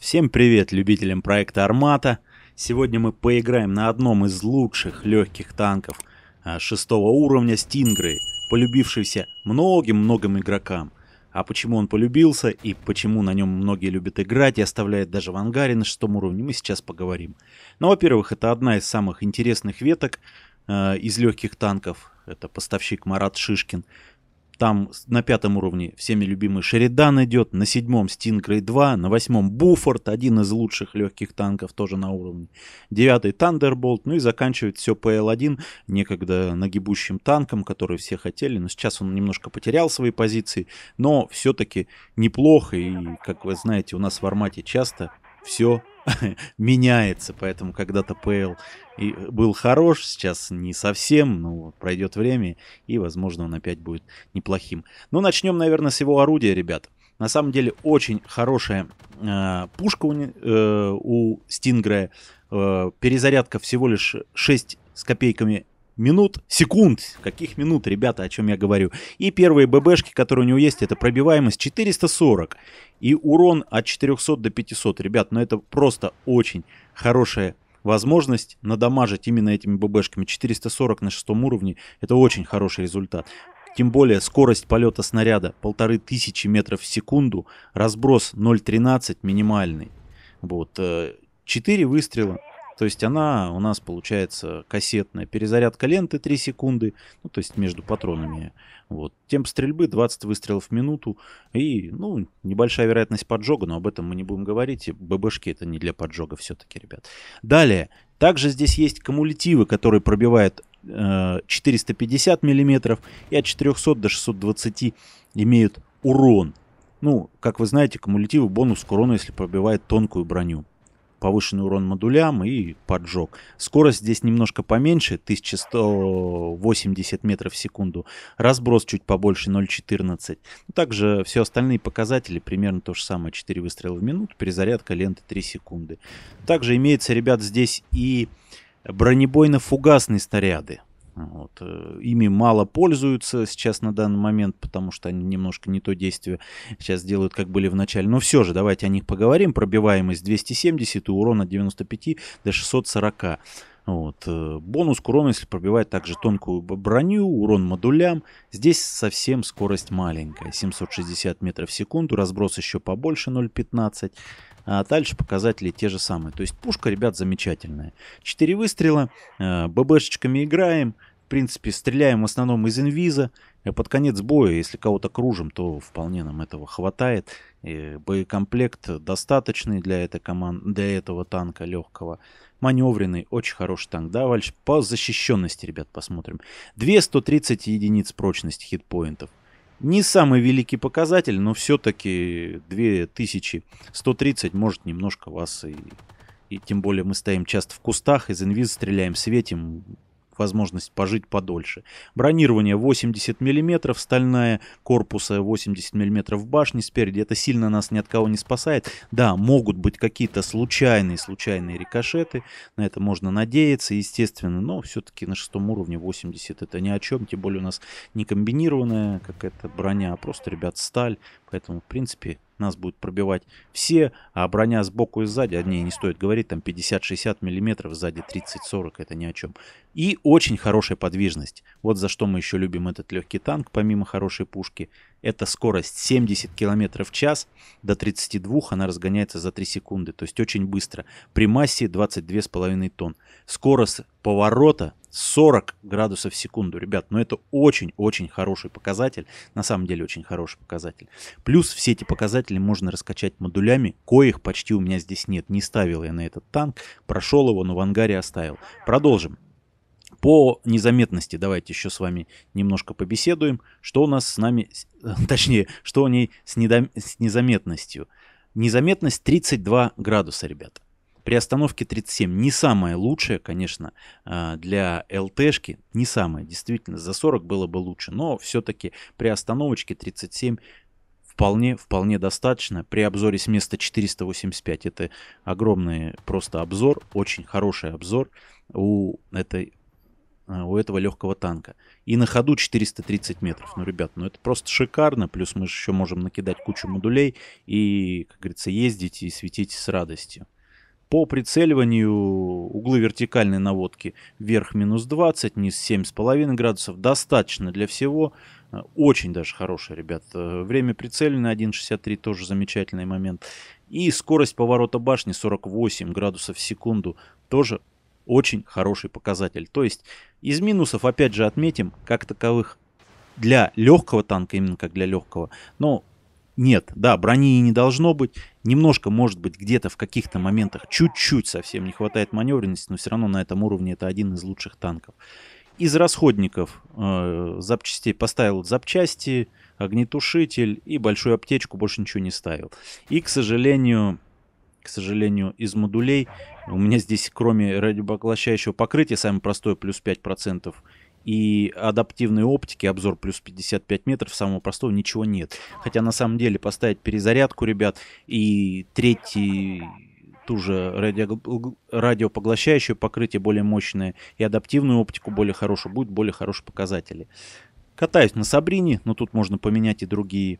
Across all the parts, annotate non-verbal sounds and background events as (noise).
Всем привет любителям проекта «Армата». Сегодня мы поиграем на одном из лучших легких танков а, шестого уровня «Стингрей», полюбившийся многим-многим игрокам. А почему он полюбился и почему на нем многие любят играть и оставляют даже в ангаре на шестом уровне, мы сейчас поговорим. Ну, во-первых, это одна из самых интересных веток э, из легких танков. Это поставщик Марат Шишкин. Там на пятом уровне всеми любимый Шеридан идет, на седьмом Стингрей 2, на восьмом Буфорд, один из лучших легких танков тоже на уровне. Девятый Тандерболт, ну и заканчивает все ПЛ-1, некогда нагибущим танком, который все хотели, но сейчас он немножко потерял свои позиции, но все-таки неплохо, и, как вы знаете, у нас в Армате часто все (laughs) меняется, поэтому когда-то ПЛ э, был хорош, сейчас не совсем, но пройдет время, и, возможно, он опять будет неплохим. Ну, начнем, наверное, с его орудия, ребят. На самом деле, очень хорошая э, пушка у, э, у Стингера. Э, перезарядка всего лишь 6 с копейками минут, секунд. Каких минут, ребята, о чем я говорю. И первые ББшки, которые у него есть, это пробиваемость 440 и урон от 400 до 500. Ребят, ну это просто очень хорошая возможность надамажить именно этими ББшками. 440 на шестом уровне – это очень хороший результат. Тем более скорость полета снаряда 1500 метров в секунду, разброс 0.13 минимальный. Вот, 4 э, выстрела – то есть она у нас получается кассетная перезарядка ленты 3 секунды, ну, то есть между патронами. Вот. Темп стрельбы 20 выстрелов в минуту и, ну, небольшая вероятность поджога, но об этом мы не будем говорить. ББшки это не для поджога все-таки, ребят. Далее. Также здесь есть кумулятивы, которые пробивают 450 э, миллиметров и от 400 до 620 имеют урон. Ну, как вы знаете, кумулятивы бонус к урону, если пробивает тонкую броню повышенный урон модулям и поджог. Скорость здесь немножко поменьше, 1180 метров в секунду. Разброс чуть побольше, 0,14. Также все остальные показатели примерно то же самое, 4 выстрела в минуту, перезарядка ленты 3 секунды. Также имеется, ребят, здесь и бронебойно-фугасные снаряды. Вот. Э, ими мало пользуются сейчас на данный момент, потому что они немножко не то действие сейчас делают, как были в начале. Но все же, давайте о них поговорим. Пробиваемость 270 и урона 95 до 640. Вот. Э, бонус к урону, если пробивает также тонкую броню, урон модулям. Здесь совсем скорость маленькая, 760 метров в секунду, разброс еще побольше 0.15. А дальше показатели те же самые. То есть пушка, ребят, замечательная. 4 выстрела, э, ББшечками играем, в принципе, стреляем в основном из инвиза. Э, под конец боя, если кого-то кружим, то вполне нам этого хватает. И боекомплект достаточный для, этой команды для этого танка легкого. Маневренный, очень хороший танк. Да, Вальш? По защищенности, ребят, посмотрим. 230 единиц прочности хитпоинтов. Не самый великий показатель, но все-таки 2130 может немножко вас и... И тем более мы стоим часто в кустах, из инвиз стреляем, светим, возможность пожить подольше. Бронирование 80 мм, стальная, корпуса 80 мм башни спереди. Это сильно нас ни от кого не спасает. Да, могут быть какие-то случайные-случайные рикошеты. На это можно надеяться, естественно. Но все-таки на шестом уровне 80 это ни о чем. Тем более у нас не комбинированная какая-то броня, а просто, ребят, сталь. Поэтому, в принципе, нас будет пробивать все, а броня сбоку и сзади, о ней не стоит говорить, там 50-60 миллиметров, сзади 30-40, это ни о чем и очень хорошая подвижность. Вот за что мы еще любим этот легкий танк, помимо хорошей пушки. Это скорость 70 км в час до 32, она разгоняется за 3 секунды, то есть очень быстро. При массе 22,5 тонн. Скорость поворота 40 градусов в секунду, ребят, но ну это очень-очень хороший показатель, на самом деле очень хороший показатель. Плюс все эти показатели можно раскачать модулями, коих почти у меня здесь нет, не ставил я на этот танк, прошел его, но в ангаре оставил. Продолжим. По незаметности давайте еще с вами немножко побеседуем, что у нас с нами, (laughs) точнее, что у ней с, недом, с незаметностью. Незаметность 32 градуса, ребята. При остановке 37 не самое лучшее, конечно, а, для ЛТшки, не самое, действительно, за 40 было бы лучше, но все-таки при остановочке 37 вполне, вполне достаточно. При обзоре с места 485 это огромный просто обзор, очень хороший обзор у этой Э, у этого легкого танка. И на ходу 430 метров. Ну, ребят, ну это просто шикарно. Плюс мы еще можем накидать кучу модулей и, как говорится, ездить и светить с радостью. По прицеливанию углы вертикальной наводки вверх минус 20, низ 7,5 градусов. Достаточно для всего. Э, очень даже хорошее, ребят. Э, время прицеливания 1.63 тоже замечательный момент. И скорость поворота башни 48 градусов в секунду. Тоже очень хороший показатель. То есть из минусов, опять же, отметим, как таковых для легкого танка, именно как для легкого, но нет, да, брони и не должно быть. Немножко, может быть, где-то в каких-то моментах чуть-чуть совсем не хватает маневренности, но все равно на этом уровне это один из лучших танков. Из расходников э, запчастей поставил запчасти, огнетушитель и большую аптечку, больше ничего не ставил. И, к сожалению, к сожалению, из модулей. У меня здесь, кроме радиопоглощающего покрытия, самое простое, плюс 5%, и адаптивной оптики, обзор плюс 55 метров, самого простого ничего нет. Хотя на самом деле поставить перезарядку, ребят, и третий ту же радио, радиопоглощающее покрытие более мощное и адаптивную оптику более хорошую, будет более хорошие показатели. Катаюсь на Сабрине, но тут можно поменять и другие,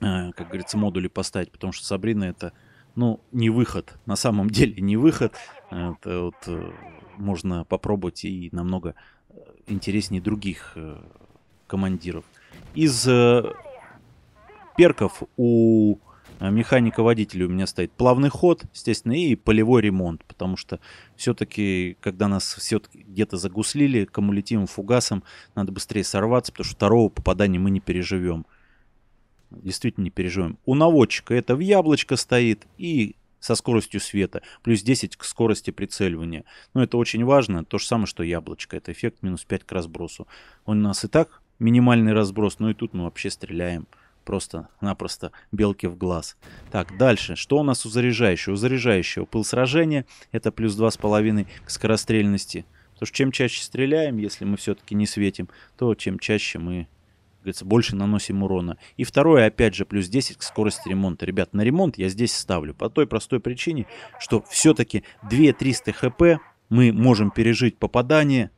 э, как говорится, модули поставить, потому что Сабрина это ну, не выход, на самом (laughs) деле не выход. Это вот э, можно попробовать и намного э, интереснее других э, командиров. Из перков у механика-водителя у меня стоит плавный ход, естественно, и полевой ремонт, потому что все-таки, когда нас все таки где-то загуслили кумулятивным фугасом, надо быстрее сорваться, потому что второго попадания мы не переживем действительно не переживаем. У наводчика это в яблочко стоит и со скоростью света, плюс 10 к скорости прицеливания. Но это очень важно, то же самое, что яблочко, это эффект минус 5 к разбросу. Он у нас и так минимальный разброс, но и тут мы вообще стреляем просто-напросто белки в глаз. Так, дальше. Что у нас у заряжающего? У заряжающего пыл сражения, это плюс 2,5 к скорострельности. Потому что чем чаще стреляем, если мы все-таки не светим, то чем чаще мы говорится, больше наносим урона. И второе, опять же, плюс 10 к скорости ремонта. Ребят, на ремонт я здесь ставлю по той простой причине, что все-таки 2-300 хп мы можем пережить попадание,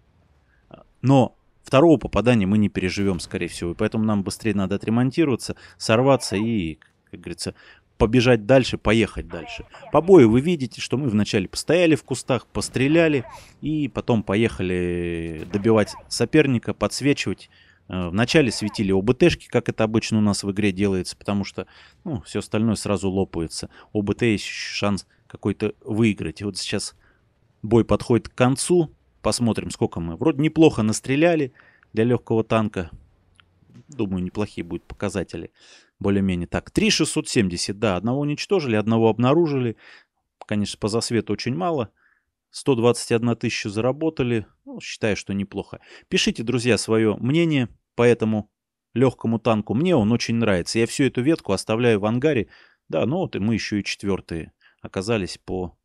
но второго попадания мы не переживем, скорее всего. И поэтому нам быстрее надо отремонтироваться, сорваться и, как говорится, побежать дальше, поехать дальше. По бою вы видите, что мы вначале постояли в кустах, постреляли и потом поехали добивать соперника, подсвечивать Э, Вначале светили ОБТшки, как это обычно у нас в игре делается, потому что ну, все остальное сразу лопается. ОБТ есть шанс какой-то выиграть. И вот сейчас бой подходит к концу. Посмотрим, сколько мы. Вроде неплохо настреляли для легкого танка. Думаю, неплохие будут показатели. Более-менее так. 3670, да, одного уничтожили, одного обнаружили. Конечно, по засвету очень мало. 121 тысячу заработали. Ну, считаю, что неплохо. Пишите, друзья, свое мнение по этому легкому танку. Мне он очень нравится. Я всю эту ветку оставляю в ангаре. Да, ну вот и мы еще и четвертые оказались по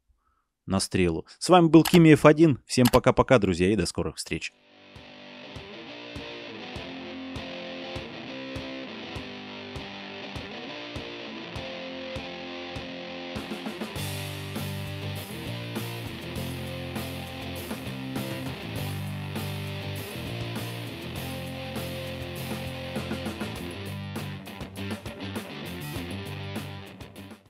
настрелу. С вами был Кимиев 1. Всем пока-пока, друзья, и до скорых встреч.